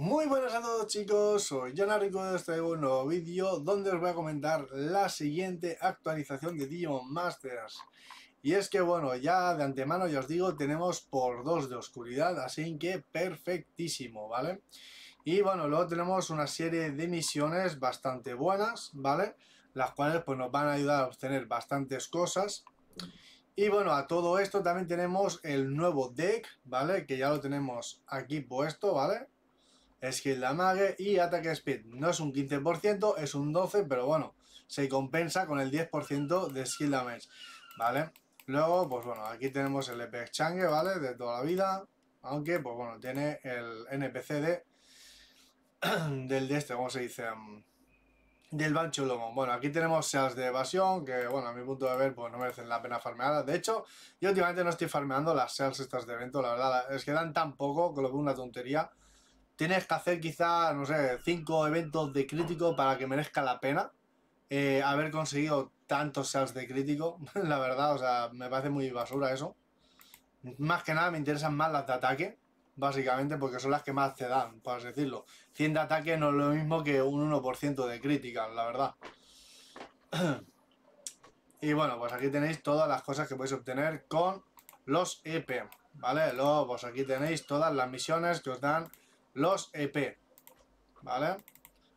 Muy buenas a todos chicos, soy Jonah Rico y os traigo un este nuevo vídeo donde os voy a comentar la siguiente actualización de Digimon Masters y es que bueno, ya de antemano ya os digo, tenemos por 2 de oscuridad, así que perfectísimo, ¿vale? Y bueno, luego tenemos una serie de misiones bastante buenas, ¿vale? Las cuales pues nos van a ayudar a obtener bastantes cosas y bueno, a todo esto también tenemos el nuevo deck, ¿vale? Que ya lo tenemos aquí puesto, ¿vale? Skill Damage y ataque Speed. No es un 15%, es un 12%, pero bueno, se compensa con el 10% de Skill Damage, ¿vale? Luego, pues bueno, aquí tenemos el Epex Change, ¿vale? De toda la vida, aunque, pues bueno, tiene el NPC de... del de este, ¿cómo se dice? Mm, del Bancho Lomo. Bueno, aquí tenemos seas de evasión, que bueno, a mi punto de ver, pues no merecen la pena farmearlas. De hecho, yo últimamente no estoy farmeando las Seals estas de evento, la verdad, es que dan tan poco que lo veo una tontería tienes que hacer quizá, no sé, 5 eventos de crítico para que merezca la pena eh, haber conseguido tantos sales de crítico, la verdad, o sea, me parece muy basura eso. Más que nada me interesan más las de ataque, básicamente, porque son las que más te dan, por así decirlo. 100 de ataque no es lo mismo que un 1% de crítica, la verdad. Y bueno, pues aquí tenéis todas las cosas que podéis obtener con los EP, ¿vale? Luego, pues aquí tenéis todas las misiones que os dan los EP, ¿vale?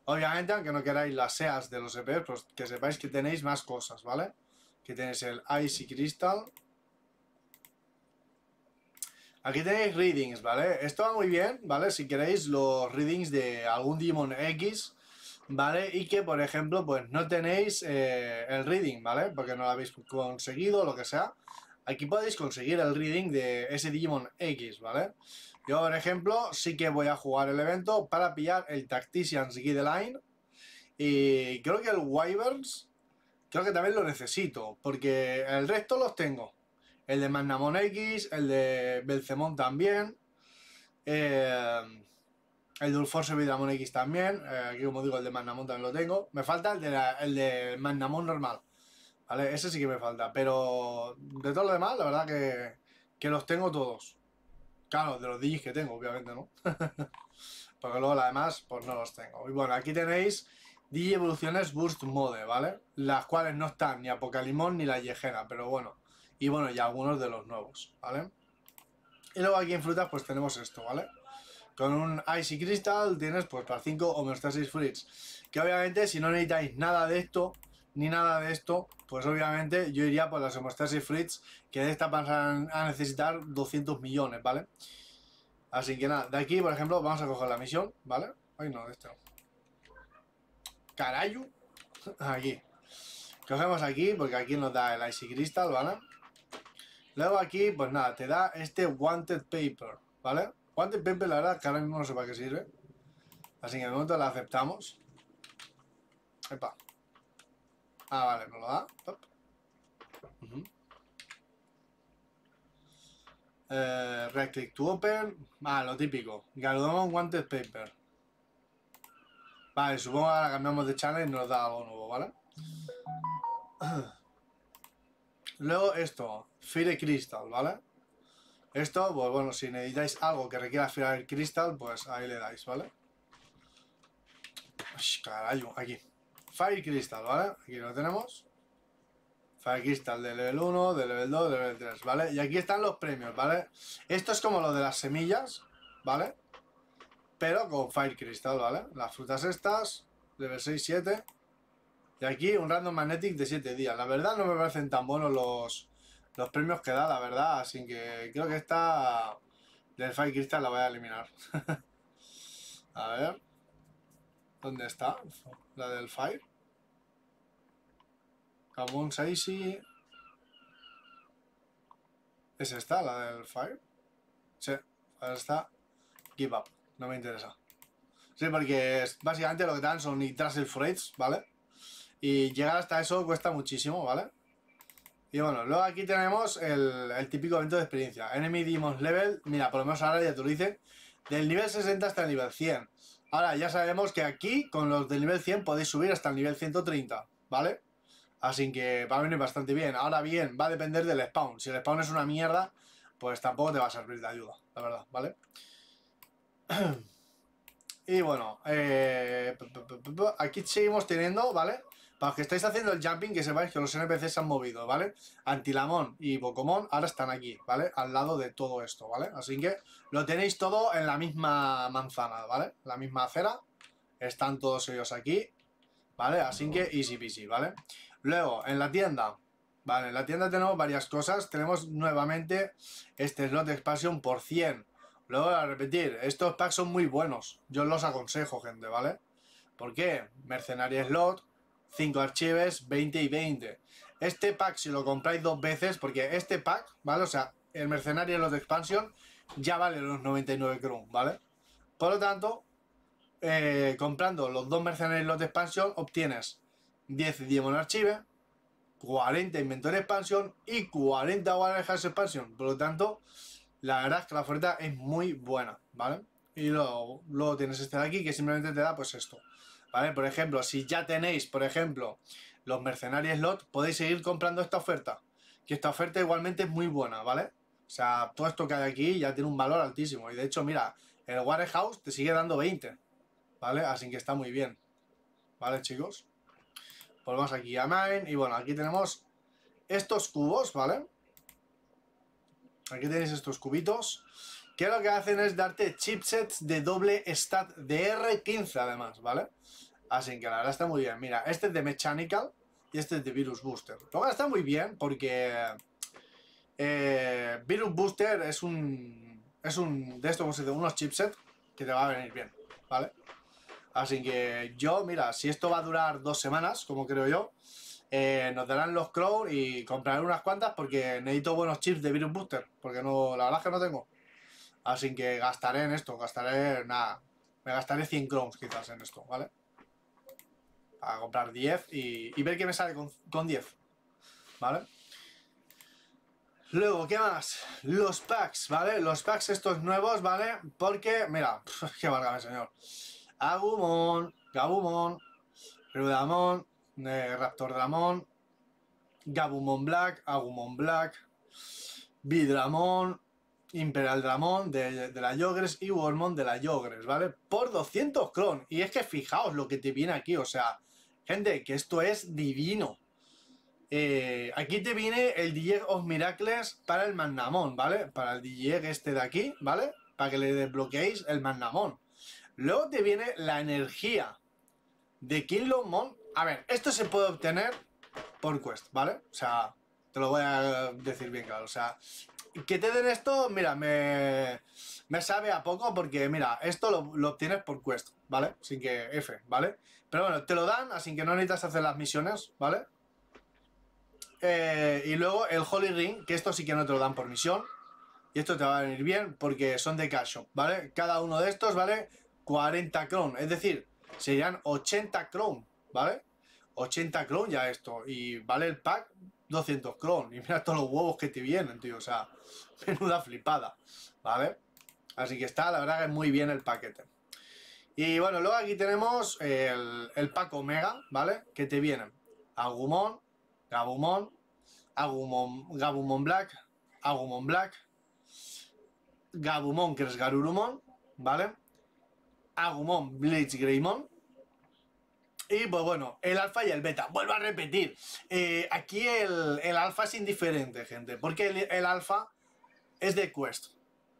Obviamente, aunque no queráis las SEAs de los EP, pues que sepáis que tenéis más cosas, ¿vale? Que tenéis el Icy Crystal. Aquí tenéis readings, ¿vale? Esto va muy bien, ¿vale? Si queréis los readings de algún Demon X, ¿vale? Y que, por ejemplo, pues no tenéis eh, el reading, ¿vale? Porque no lo habéis conseguido, lo que sea. Aquí podéis conseguir el reading de ese Digimon X, ¿vale? Yo, por ejemplo, sí que voy a jugar el evento para pillar el Tactician's Guideline. Y creo que el Wyverns, creo que también lo necesito, porque el resto los tengo. El de Magnamon X, el de Belcemon también. Eh, el de Ulforce Vidramon X también. Eh, aquí, como digo, el de Magnamon también lo tengo. Me falta el de, el de Magnamon normal ese sí que me falta. Pero de todo lo demás, la verdad que, los tengo todos. Claro, de los DJs que tengo, obviamente, ¿no? Porque luego la demás, pues no los tengo. Y bueno, aquí tenéis DJ Evoluciones Burst Mode, ¿vale? Las cuales no están ni Apocalimón ni la Yejena, pero bueno. Y bueno, y algunos de los nuevos, ¿vale? Y luego aquí en frutas, pues tenemos esto, ¿vale? Con un Icy Crystal tienes pues para 5 homeostasis fruits. Que obviamente si no necesitáis nada de esto, ni nada de esto, pues obviamente yo iría por las hemostasis Fritz, que de esta van a necesitar 200 millones, ¿vale? Así que nada, de aquí, por ejemplo, vamos a coger la misión, ¿vale? Ay, no, de esta ¡Carayu! Aquí. Cogemos aquí, porque aquí nos da el Icy Crystal, ¿vale? Luego aquí, pues nada, te da este Wanted Paper, ¿vale? Wanted Paper, la verdad, que ahora mismo no sé para qué sirve. Así que de momento la aceptamos. Epa, Ah, vale, me lo da. Uh click to open. Ah, lo típico. Gardón Wanted Paper. Vale, supongo que ahora cambiamos de channel y nos da algo nuevo, ¿vale? Luego esto, Fire Crystal, ¿vale? Esto, pues bueno, si necesitáis algo que requiera Fire Crystal, pues ahí le dais, ¿vale? carayo, aquí. Fire Crystal, ¿vale? Aquí lo tenemos. Fire Crystal de level 1, de level 2, de level 3, ¿vale? Y aquí están los premios, ¿vale? Esto es como lo de las semillas, ¿vale? Pero con Fire Crystal, ¿vale? Las frutas estas, level 6, 7. Y aquí un Random Magnetic de 7 días. La verdad no me parecen tan buenos los, los premios que da, la verdad. Así que creo que esta del Fire Crystal la voy a eliminar. a ver. ¿Dónde está? La del Fire ahí Saishi. ¿Es esta, la del Fire? Sí, ahora está. Give up, no me interesa. Sí, porque básicamente lo que dan son el Freights, ¿vale? Y llegar hasta eso cuesta muchísimo, ¿vale? Y bueno, luego aquí tenemos el, típico evento de experiencia. Enemy Demons Level, mira, por lo menos ahora ya te lo del nivel 60 hasta el nivel 100. Ahora ya sabemos que aquí, con los del nivel 100, podéis subir hasta el nivel 130, ¿vale? Así que va a venir bastante bien. Ahora bien, va a depender del spawn. Si el spawn es una mierda, pues tampoco te va a servir de ayuda, la verdad, ¿vale? Y bueno, eh, aquí seguimos teniendo, ¿vale? Para los que estáis haciendo el jumping, que sepáis que los NPCs se han movido, ¿vale? Antilamón y Pokémon ahora están aquí, ¿vale? Al lado de todo esto, ¿vale? Así que lo tenéis todo en la misma manzana, ¿vale? La misma acera. Están todos ellos aquí, ¿vale? Así que easy peasy, ¿vale? vale Luego, en la tienda. Vale, en la tienda tenemos varias cosas. Tenemos nuevamente este slot de expansión por 100. Luego, a repetir, estos packs son muy buenos. Yo los aconsejo, gente, ¿vale? ¿Por qué? Mercenaria slot, 5 archives, 20 y 20. Este pack, si lo compráis dos veces, porque este pack, ¿vale? O sea, el mercenario slot de expansión ya vale los 99 Krum, ¿vale? Por lo tanto, eh, comprando los dos mercenarios slot de expansión, obtienes 10 Demon Archive, 40 Inventor Expansion y 40 Warehouse Expansion. Por lo tanto, la verdad es que la oferta es muy buena, ¿vale? Y luego, luego tienes este de aquí que simplemente te da pues esto. ¿Vale? Por ejemplo, si ya tenéis, por ejemplo, los mercenarios lot, podéis seguir comprando esta oferta. Que esta oferta igualmente es muy buena, ¿vale? O sea, todo esto que hay aquí ya tiene un valor altísimo. Y de hecho, mira, el warehouse te sigue dando 20. ¿Vale? Así que está muy bien. ¿Vale, chicos? Volvemos aquí a Mine. Y bueno, aquí tenemos estos cubos, ¿vale? Aquí tenéis estos cubitos. Que lo que hacen es darte chipsets de doble stat de R15 además, ¿vale? Así que la verdad está muy bien. Mira, este es de Mechanical y este es de Virus Booster. Lo está muy bien porque... Eh, Virus Booster es un... Es un... De estos como unos chipsets que te va a venir bien, ¿vale? vale Así que yo, mira, si esto va a durar dos semanas, como creo yo, eh, nos darán los crowns y compraré unas cuantas porque necesito buenos chips de Virus Booster, porque no, la verdad es que no tengo. Así que gastaré en esto, gastaré, nada, me gastaré 100 crowns quizás en esto, ¿vale? A comprar 10 y, ver qué me sale con, con 10, ¿vale? Luego, ¿qué más? Los packs, ¿vale? Los packs estos nuevos, ¿vale? Porque, mira, qué válgame señor. Agumon, Gabumon, Rudamon, eh, Raptor Dramon, Gabumon Black, Agumon Black, Bidramon, Imperial Dramon de, la Yogres y Wormon de la Yogres, ¿vale? Por 200 cron. Y es que fijaos lo que te viene aquí, o sea, gente, que esto es divino. Eh, aquí te viene el DJ of Miracles para el Magnamon, ¿vale? Para el DJ este de aquí, ¿vale? Para que le desbloqueéis el Magnamon. Luego te viene la energía de King A ver, esto se puede obtener por quest, ¿vale? O sea, te lo voy a decir bien claro. O sea, que te den esto, mira, me, me sabe a poco porque, mira, esto lo, obtienes por quest, ¿vale? Sin que F, ¿vale? Pero bueno, te lo dan, así que no necesitas hacer las misiones, ¿vale? Eh, y luego el Holy Ring, que esto sí que no te lo dan por misión. Y esto te va a venir bien porque son de cash ¿vale? Cada uno de estos, ¿vale? 40 cron, es decir, serían 80 cron, ¿vale? 80 cron ya esto, y vale el pack 200 cron, y mira todos los huevos que te vienen, tío, o sea, menuda flipada, ¿vale? Así que está, la verdad que es muy bien el paquete. Y bueno, luego aquí tenemos el, el pack Omega, ¿vale? Que te vienen Agumon, Gabumon, Agumon, Gabumon Black, Agumon Black, Gabumon, que es Garurumon, ¿vale? Agumon, Blitz Greymon. Y pues bueno, el alfa y el beta. Vuelvo a repetir, eh, aquí el, alfa es indiferente, gente, porque el, alfa es de quest,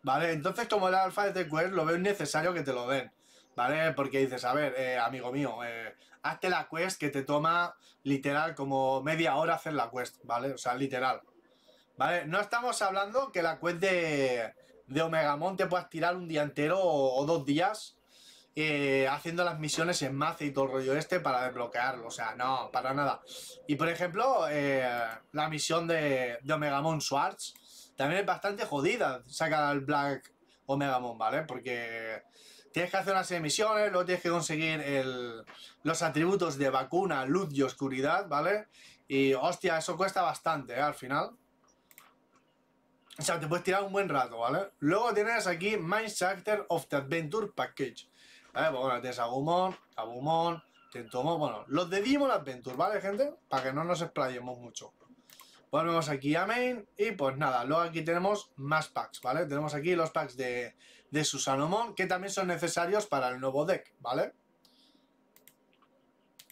¿vale? Entonces como el alfa es de quest, lo veo necesario que te lo den. ¿vale? Porque dices, a ver, eh, amigo mío, eh, hazte la quest que te toma literal como media hora hacer la quest, ¿vale? O sea, literal. ¿Vale? No estamos hablando que la quest de, de Omegamon te puedas tirar un día entero o dos días eh, haciendo las misiones en Maze y todo el rollo este para desbloquearlo. O sea, no, para nada. Y por ejemplo, eh, la misión de, de Omegamon Swords también es bastante jodida. Sacar al Black Omegamon, ¿vale? Porque tienes que hacer unas misiones, luego tienes que conseguir el, los atributos de vacuna, luz y oscuridad, ¿vale? Y hostia, eso cuesta bastante, ¿eh? Al final. O sea, te puedes tirar un buen rato, ¿vale? Luego tienes aquí Mind of the Adventure Package. Pues bueno, tienes Agumon, Agumon, bueno, los de la Adventure, ¿vale, gente? Para que no nos explayemos mucho. Volvemos aquí a main y pues nada, luego aquí tenemos más packs, ¿vale? Tenemos aquí los packs de, de Susanomon que también son necesarios para el nuevo deck, ¿vale?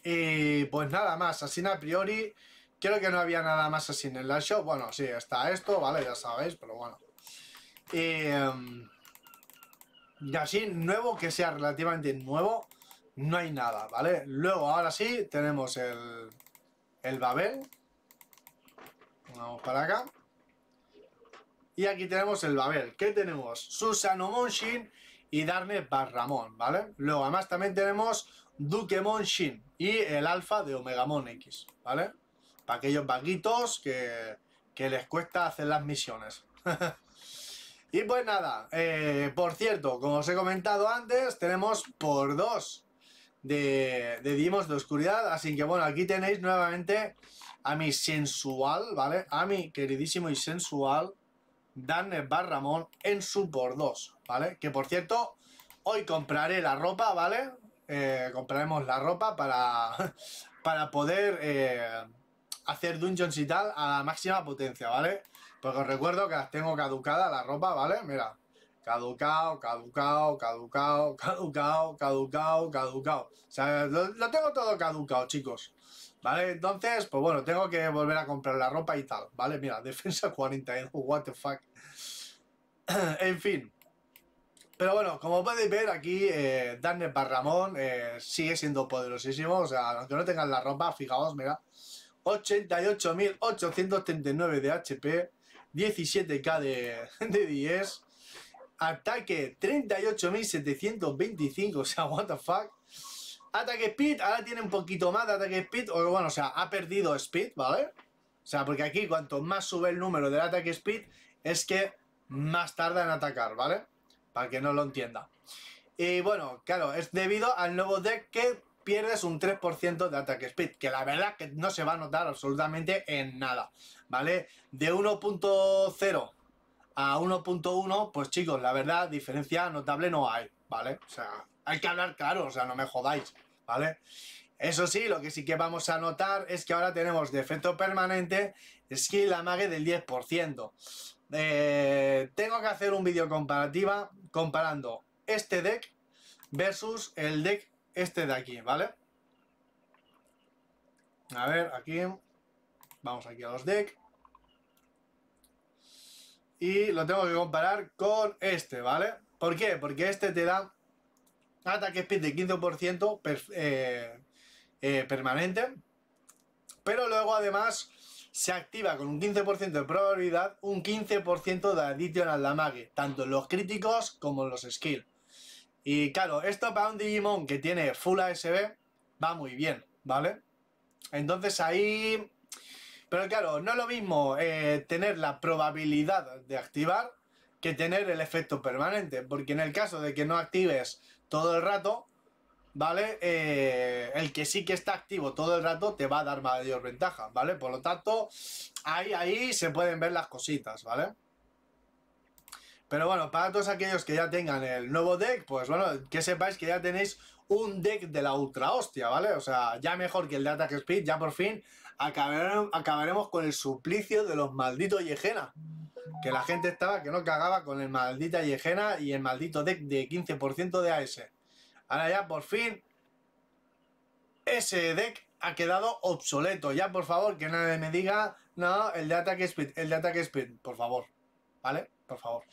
Y pues nada más, así a priori, creo que no había nada más así en el show. bueno, sí, está esto, ¿vale? Ya sabéis, pero bueno. Y... Em, y así, nuevo, que sea relativamente nuevo, no hay nada, ¿vale? Luego, ahora sí, tenemos el, Babel. Vamos para acá. Y aquí tenemos el Babel. ¿Qué tenemos? Susano Monshin y Darne Barramón, ¿vale? Luego, además, también tenemos Duke Monshin y el Alfa de Omegamon X, ¿vale? Para aquellos vaguitos que, que les cuesta hacer las misiones. Y pues nada, eh, por cierto, como os he comentado antes, tenemos por dos de, Dimos de Oscuridad. Así que bueno, aquí tenéis nuevamente a mi sensual, ¿vale? A mi queridísimo y sensual Dan Barramón en su por dos, ¿vale? Que por cierto, hoy compraré la ropa, ¿vale? Eh, compraremos la ropa para, para poder... Eh, hacer dungeons y tal a la máxima potencia, ¿vale? Porque os recuerdo que tengo caducada la ropa, ¿vale? Mira, caducado, caducado, caducado caducado, caducado, caducado O sea, lo, tengo todo caducado, chicos. ¿Vale? Entonces, pues bueno, tengo que volver a comprar la ropa y tal. ¿Vale? Mira, defensa 42, ¿eh? what the fuck. en fin. Pero bueno, como podéis ver aquí, eh, Darkness Barramón eh, sigue siendo poderosísimo. O sea, aunque no tengan la ropa, fijaos, mira. 88.839 de HP, 17k de, de 10, ataque 38.725, o sea, what the fuck. Ataque speed, ahora tiene un poquito más de ataque speed, o bueno, o sea, ha perdido speed, ¿vale? O sea, porque aquí cuanto más sube el número del ataque speed, es que más tarda en atacar, ¿vale? Para que no lo entienda. Y bueno, claro, es debido al nuevo deck que pierdes un 3% de ataque speed, que la verdad que no se va a notar absolutamente en nada, ¿vale? De 1.0 a 1.1, pues chicos, la verdad, diferencia notable no hay, ¿vale? O sea, hay que hablar claro, o sea, no me jodáis, ¿vale? Eso sí, lo que sí que vamos a notar es que ahora tenemos permanente, es permanente skill amague del 10%. Eh, tengo que hacer un vídeo comparativa comparando este deck versus el deck este de aquí, ¿vale? A ver, aquí. Vamos aquí a los deck. Y lo tengo que comparar con este, ¿vale? ¿Por qué? Porque este te da ataque speed de 15% eh, eh, permanente. Pero luego además se activa con un 15% de probabilidad un 15% de al damage, tanto en los críticos como en los skills. Y claro, esto para un Digimon que tiene Full ASB va muy bien, ¿vale? Entonces ahí... Pero claro, no es lo mismo eh, tener la probabilidad de activar que tener el efecto permanente, porque en el caso de que no actives todo el rato, ¿vale? Eh, el que sí que está activo todo el rato te va a dar mayor ventaja, ¿vale? Por lo tanto, ahí, ahí se pueden ver las cositas, ¿vale? Pero bueno, para todos aquellos que ya tengan el nuevo deck, pues bueno, que sepáis que ya tenéis un deck de la ultra hostia, ¿vale? O sea, ya mejor que el de Attack Speed, ya por fin acabaremos, con el suplicio de los malditos Yejena. Que la gente estaba que no cagaba con el maldita Yejena y el maldito deck de 15% de AS. Ahora ya por fin ese deck ha quedado obsoleto. Ya por favor que nadie me diga, no, el de Attack Speed, el de Attack Speed, por favor, ¿vale? por favor.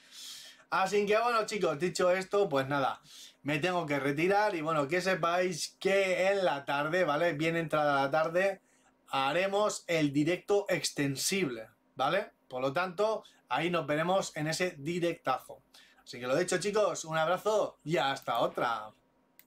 Así que bueno chicos, dicho esto, pues nada, me tengo que retirar y bueno, que sepáis que en la tarde, ¿vale? Bien entrada la tarde, haremos el directo extensible, ¿vale? Por lo tanto, ahí nos veremos en ese directazo. Así que lo dicho chicos, un abrazo y hasta otra.